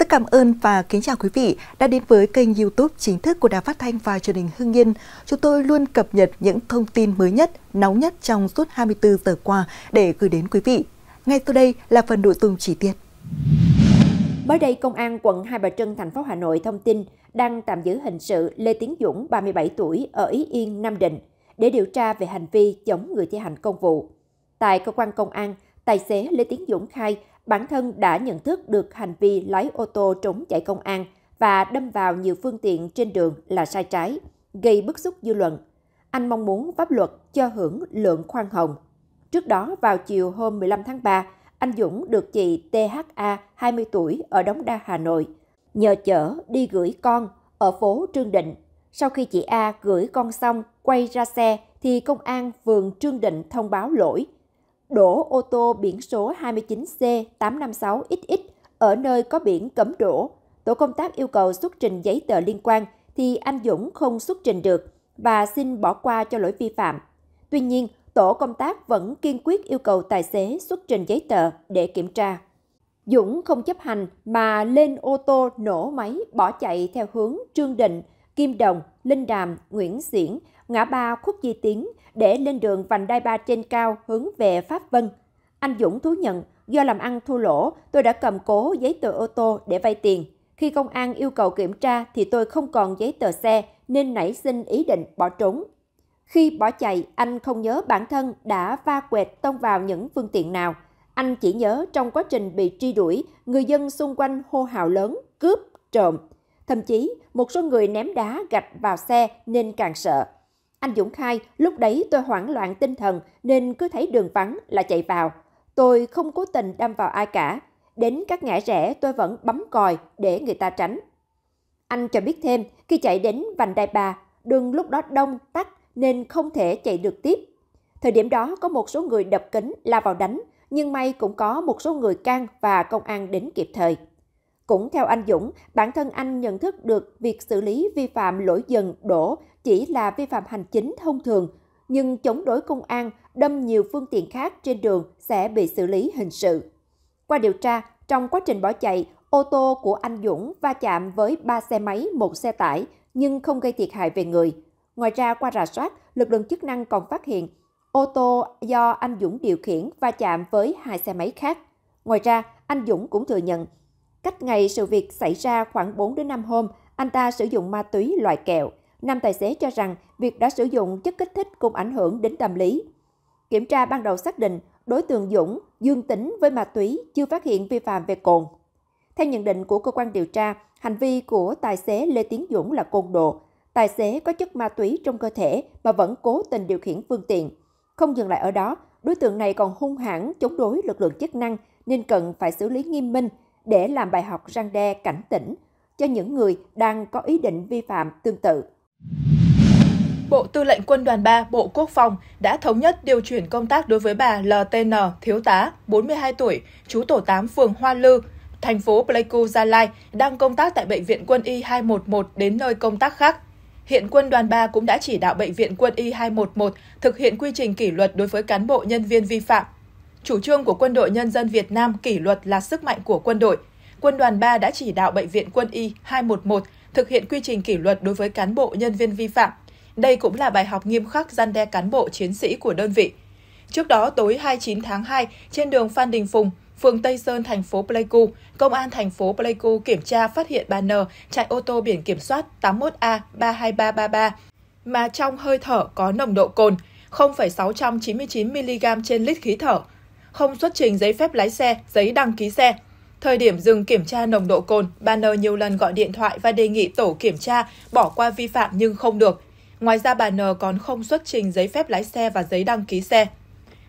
Rất cảm ơn và kính chào quý vị đã đến với kênh youtube chính thức của Đài Phát Thanh và truyền hình Hưng Yên. Chúng tôi luôn cập nhật những thông tin mới nhất, nóng nhất trong suốt 24 giờ qua để gửi đến quý vị. Ngay sau đây là phần nội dung chi tiết. Mới đây, Công an quận Hai Bà Trưng, thành phố Hà Nội thông tin đang tạm giữ hình sự Lê Tiến Dũng, 37 tuổi, ở Ý Yên, Nam Định, để điều tra về hành vi chống người thi hành công vụ. Tại cơ quan công an, tài xế Lê Tiến Dũng khai bản thân đã nhận thức được hành vi lái ô tô trốn chạy công an và đâm vào nhiều phương tiện trên đường là sai trái, gây bức xúc dư luận. Anh mong muốn pháp luật cho hưởng lượng khoan hồng. Trước đó vào chiều hôm 15 tháng 3, anh Dũng được chị THA 20 tuổi ở Đống Đa, Hà Nội nhờ chở đi gửi con ở phố Trương Định. Sau khi chị A gửi con xong quay ra xe thì công an phường Trương Định thông báo lỗi – đổ ô tô biển số 29C856XX ở nơi có biển cấm đổ. Tổ công tác yêu cầu xuất trình giấy tờ liên quan thì anh Dũng không xuất trình được và xin bỏ qua cho lỗi vi phạm. Tuy nhiên, tổ công tác vẫn kiên quyết yêu cầu tài xế xuất trình giấy tờ để kiểm tra. Dũng không chấp hành mà lên ô tô nổ máy bỏ chạy theo hướng Trương Định, Kim Đồng, Linh Đàm, Nguyễn Xiển, ngã ba Khúc Di Tiến để lên đường vành đai ba trên cao hướng về Pháp Vân. Anh Dũng thú nhận, do làm ăn thua lỗ, tôi đã cầm cố giấy tờ ô tô để vay tiền. Khi công an yêu cầu kiểm tra thì tôi không còn giấy tờ xe nên nảy sinh ý định bỏ trốn. Khi bỏ chạy, anh không nhớ bản thân đã va quẹt tông vào những phương tiện nào. Anh chỉ nhớ trong quá trình bị truy đuổi, người dân xung quanh hô hào lớn, cướp, trộm. Thậm chí, một số người ném đá gạch vào xe nên càng sợ. Anh Dũng khai, lúc đấy tôi hoảng loạn tinh thần nên cứ thấy đường vắng là chạy vào. Tôi không cố tình đâm vào ai cả. Đến các ngã rẽ tôi vẫn bấm còi để người ta tránh. Anh cho biết thêm, khi chạy đến vành đai ba đường lúc đó đông, tắc nên không thể chạy được tiếp. Thời điểm đó có một số người đập kính la vào đánh, nhưng may cũng có một số người can và công an đến kịp thời. Cũng theo anh Dũng, bản thân anh nhận thức được việc xử lý vi phạm lỗi dừng đổ chỉ là vi phạm hành chính thông thường, nhưng chống đối công an, đâm nhiều phương tiện khác trên đường sẽ bị xử lý hình sự. Qua điều tra, trong quá trình bỏ chạy, ô tô của anh Dũng va chạm với 3 xe máy, một xe tải nhưng không gây thiệt hại về người. Ngoài ra qua rà soát, lực lượng chức năng còn phát hiện ô tô do anh Dũng điều khiển va chạm với hai xe máy khác. Ngoài ra, anh Dũng cũng thừa nhận cách ngày sự việc xảy ra khoảng 4 đến 5 hôm, anh ta sử dụng ma túy loại kẹo. Nam tài xế cho rằng việc đã sử dụng chất kích thích cũng ảnh hưởng đến tâm lý. Kiểm tra ban đầu xác định đối tượng Dũng dương tính với ma túy chưa phát hiện vi phạm về cồn. Theo nhận định của cơ quan điều tra, hành vi của tài xế Lê Tiến Dũng là côn đồ. Tài xế có chất ma túy trong cơ thể mà vẫn cố tình điều khiển phương tiện. Không dừng lại ở đó, đối tượng này còn hung hãn chống đối lực lượng chức năng nên cần phải xử lý nghiêm minh để làm bài học răng đe cảnh tỉnh cho những người đang có ý định vi phạm tương tự. Bộ Tư lệnh Quân đoàn 3 Bộ Quốc phòng đã thống nhất điều chuyển công tác đối với bà LTN, thiếu tá, 42 tuổi, chú tổ 8 phường Hoa Lư, thành phố Pleiku, Gia Lai, đang công tác tại Bệnh viện Quân y 211 đến nơi công tác khác. Hiện Quân đoàn 3 cũng đã chỉ đạo Bệnh viện Quân y 211 thực hiện quy trình kỷ luật đối với cán bộ nhân viên vi phạm. Chủ trương của Quân đội Nhân dân Việt Nam kỷ luật là sức mạnh của quân đội. Quân đoàn 3 đã chỉ đạo Bệnh viện Quân y 211 thực hiện quy trình kỷ luật đối với cán bộ nhân viên vi phạm. Đây cũng là bài học nghiêm khắc gian đe cán bộ chiến sĩ của đơn vị. Trước đó, tối 29 tháng 2, trên đường Phan Đình Phùng, phường Tây Sơn, thành phố Pleiku, công an thành phố Pleiku kiểm tra phát hiện bà N chạy ô tô biển kiểm soát 81A32333 mà trong hơi thở có nồng độ cồn 0,699 mg trên lít khí thở, không xuất trình giấy phép lái xe, giấy đăng ký xe, Thời điểm dừng kiểm tra nồng độ cồn, bà N nhiều lần gọi điện thoại và đề nghị tổ kiểm tra bỏ qua vi phạm nhưng không được. Ngoài ra bà N còn không xuất trình giấy phép lái xe và giấy đăng ký xe.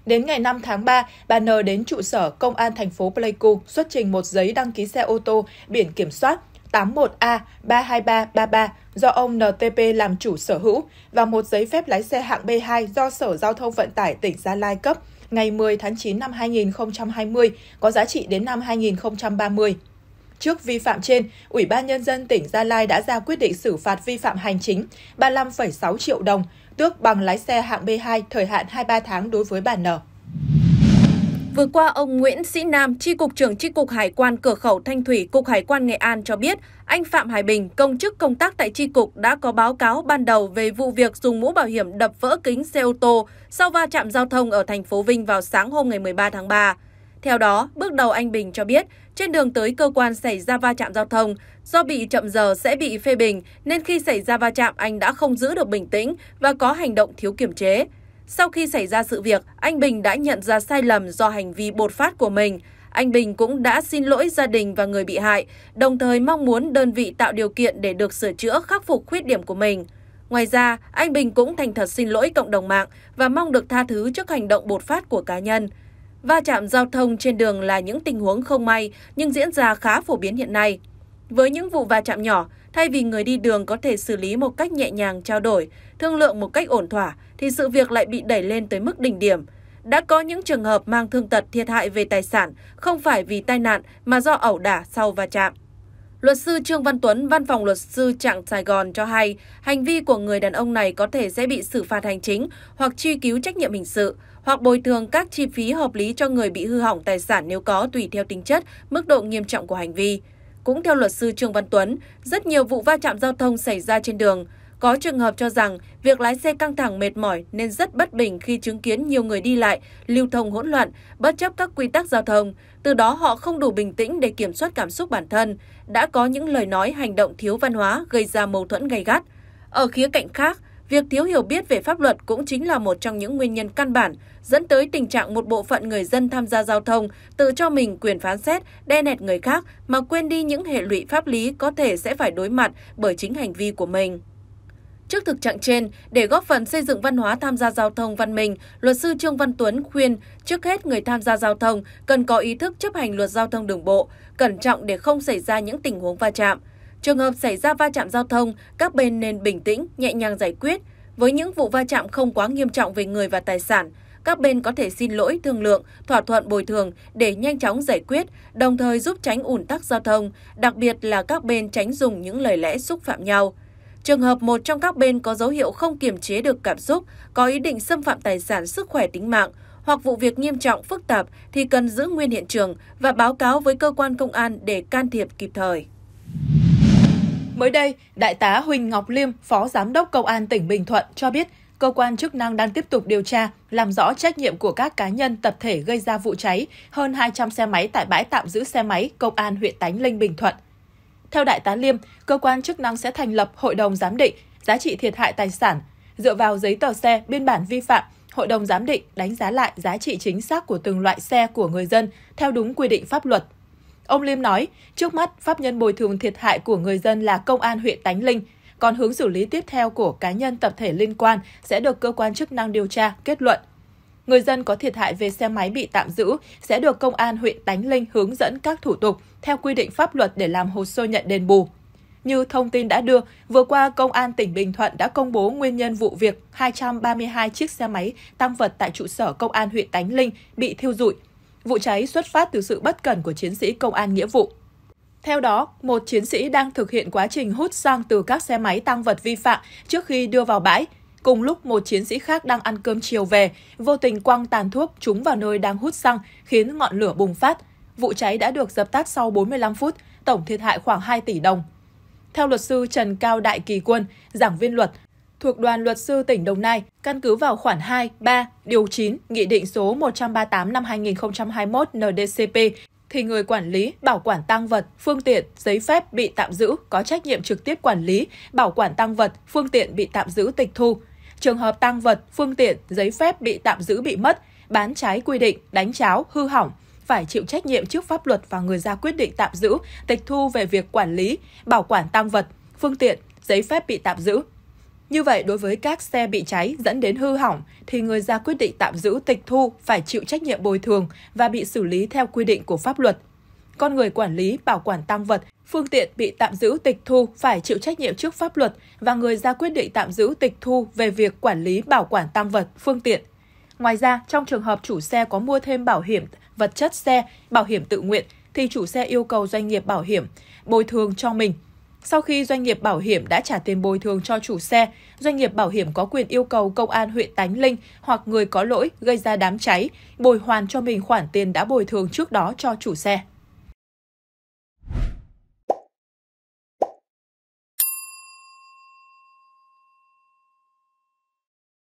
Đến ngày 5 tháng 3, bà N đến trụ sở Công an thành phố Pleiku xuất trình một giấy đăng ký xe ô tô biển kiểm soát 81A32333 do ông NTP làm chủ sở hữu và một giấy phép lái xe hạng B2 do Sở Giao thông Vận tải tỉnh Gia Lai cấp ngày 10 tháng 9 năm 2020 có giá trị đến năm 2030. Trước vi phạm trên, Ủy ban Nhân dân tỉnh Gia Lai đã ra quyết định xử phạt vi phạm hành chính 35,6 triệu đồng, tước bằng lái xe hạng B2 thời hạn 23 tháng đối với bà N. Vừa qua, ông Nguyễn Sĩ Nam, Tri Cục trưởng Tri Cục Hải quan Cửa khẩu Thanh Thủy, Cục Hải quan Nghệ An cho biết, anh Phạm Hải Bình, công chức công tác tại Tri Cục đã có báo cáo ban đầu về vụ việc dùng mũ bảo hiểm đập vỡ kính xe ô tô sau va chạm giao thông ở thành phố Vinh vào sáng hôm ngày 13 tháng 3. Theo đó, bước đầu anh Bình cho biết, trên đường tới cơ quan xảy ra va chạm giao thông, do bị chậm giờ sẽ bị phê bình, nên khi xảy ra va chạm anh đã không giữ được bình tĩnh và có hành động thiếu kiểm chế. Sau khi xảy ra sự việc, anh Bình đã nhận ra sai lầm do hành vi bột phát của mình. Anh Bình cũng đã xin lỗi gia đình và người bị hại, đồng thời mong muốn đơn vị tạo điều kiện để được sửa chữa khắc phục khuyết điểm của mình. Ngoài ra, anh Bình cũng thành thật xin lỗi cộng đồng mạng và mong được tha thứ trước hành động bột phát của cá nhân. Va chạm giao thông trên đường là những tình huống không may nhưng diễn ra khá phổ biến hiện nay. Với những vụ va chạm nhỏ, thay vì người đi đường có thể xử lý một cách nhẹ nhàng trao đổi, thương lượng một cách ổn thỏa, thì sự việc lại bị đẩy lên tới mức đỉnh điểm. Đã có những trường hợp mang thương tật thiệt hại về tài sản, không phải vì tai nạn mà do ẩu đả sau va chạm. Luật sư Trương Văn Tuấn, văn phòng luật sư Trạng Sài Gòn cho hay, hành vi của người đàn ông này có thể sẽ bị xử phạt hành chính hoặc truy cứu trách nhiệm hình sự, hoặc bồi thường các chi phí hợp lý cho người bị hư hỏng tài sản nếu có tùy theo tính chất, mức độ nghiêm trọng của hành vi. Cũng theo luật sư Trương Văn Tuấn, rất nhiều vụ va chạm giao thông xảy ra trên đường. Có trường hợp cho rằng việc lái xe căng thẳng mệt mỏi nên rất bất bình khi chứng kiến nhiều người đi lại, lưu thông hỗn loạn, bất chấp các quy tắc giao thông. Từ đó họ không đủ bình tĩnh để kiểm soát cảm xúc bản thân, đã có những lời nói hành động thiếu văn hóa gây ra mâu thuẫn gay gắt. Ở khía cạnh khác, Việc thiếu hiểu biết về pháp luật cũng chính là một trong những nguyên nhân căn bản dẫn tới tình trạng một bộ phận người dân tham gia giao thông tự cho mình quyền phán xét, đe nẹt người khác mà quên đi những hệ lụy pháp lý có thể sẽ phải đối mặt bởi chính hành vi của mình. Trước thực trạng trên, để góp phần xây dựng văn hóa tham gia giao thông văn minh, luật sư Trương Văn Tuấn khuyên trước hết người tham gia giao thông cần có ý thức chấp hành luật giao thông đường bộ, cẩn trọng để không xảy ra những tình huống va chạm – Trường hợp xảy ra va chạm giao thông, các bên nên bình tĩnh, nhẹ nhàng giải quyết. Với những vụ va chạm không quá nghiêm trọng về người và tài sản, các bên có thể xin lỗi, thương lượng, thỏa thuận bồi thường để nhanh chóng giải quyết, đồng thời giúp tránh ủn tắc giao thông, đặc biệt là các bên tránh dùng những lời lẽ xúc phạm nhau. Trường hợp một trong các bên có dấu hiệu không kiềm chế được cảm xúc, có ý định xâm phạm tài sản, sức khỏe tính mạng, hoặc vụ việc nghiêm trọng, phức tạp thì cần giữ nguyên hiện trường và báo cáo với cơ quan công an để can thiệp kịp thời. Mới đây, Đại tá Huỳnh Ngọc Liêm, Phó Giám đốc Công an tỉnh Bình Thuận cho biết, cơ quan chức năng đang tiếp tục điều tra, làm rõ trách nhiệm của các cá nhân tập thể gây ra vụ cháy hơn 200 xe máy tại bãi tạm giữ xe máy Công an huyện Tánh Linh Bình Thuận. Theo Đại tá Liêm, cơ quan chức năng sẽ thành lập hội đồng giám định giá trị thiệt hại tài sản. Dựa vào giấy tờ xe, biên bản vi phạm, hội đồng giám định đánh giá lại giá trị chính xác của từng loại xe của người dân theo đúng quy định pháp luật. Ông Liêm nói, trước mắt pháp nhân bồi thường thiệt hại của người dân là công an huyện Tánh Linh, còn hướng xử lý tiếp theo của cá nhân tập thể liên quan sẽ được cơ quan chức năng điều tra, kết luận. Người dân có thiệt hại về xe máy bị tạm giữ sẽ được công an huyện Tánh Linh hướng dẫn các thủ tục theo quy định pháp luật để làm hồ sơ nhận đền bù. Như thông tin đã đưa, vừa qua Công an tỉnh Bình Thuận đã công bố nguyên nhân vụ việc 232 chiếc xe máy tăng vật tại trụ sở Công an huyện Tánh Linh bị thiêu rụi. Vụ cháy xuất phát từ sự bất cẩn của chiến sĩ công an nghĩa vụ. Theo đó, một chiến sĩ đang thực hiện quá trình hút xăng từ các xe máy tăng vật vi phạm trước khi đưa vào bãi. Cùng lúc, một chiến sĩ khác đang ăn cơm chiều về, vô tình quăng tàn thuốc trúng vào nơi đang hút xăng, khiến ngọn lửa bùng phát. Vụ cháy đã được dập tắt sau 45 phút, tổng thiệt hại khoảng 2 tỷ đồng. Theo luật sư Trần Cao Đại Kỳ Quân, giảng viên luật, thuộc Đoàn Luật sư tỉnh Đồng Nai, căn cứ vào khoản 2, 3, điều 9, Nghị định số 138 năm 2021 NDCP thì người quản lý, bảo quản tăng vật, phương tiện, giấy phép bị tạm giữ có trách nhiệm trực tiếp quản lý, bảo quản tăng vật, phương tiện bị tạm giữ tịch thu. Trường hợp tăng vật, phương tiện, giấy phép bị tạm giữ bị mất, bán trái quy định, đánh cháo, hư hỏng, phải chịu trách nhiệm trước pháp luật và người ra quyết định tạm giữ, tịch thu về việc quản lý, bảo quản tăng vật, phương tiện, giấy phép bị tạm giữ. Như vậy, đối với các xe bị cháy dẫn đến hư hỏng, thì người ra quyết định tạm giữ tịch thu phải chịu trách nhiệm bồi thường và bị xử lý theo quy định của pháp luật. Con người quản lý, bảo quản tăng vật, phương tiện bị tạm giữ tịch thu phải chịu trách nhiệm trước pháp luật và người ra quyết định tạm giữ tịch thu về việc quản lý bảo quản tăng vật, phương tiện. Ngoài ra, trong trường hợp chủ xe có mua thêm bảo hiểm vật chất xe, bảo hiểm tự nguyện, thì chủ xe yêu cầu doanh nghiệp bảo hiểm bồi thường cho mình sau khi doanh nghiệp bảo hiểm đã trả tiền bồi thường cho chủ xe, doanh nghiệp bảo hiểm có quyền yêu cầu công an huyện Tánh Linh hoặc người có lỗi gây ra đám cháy bồi hoàn cho mình khoản tiền đã bồi thường trước đó cho chủ xe.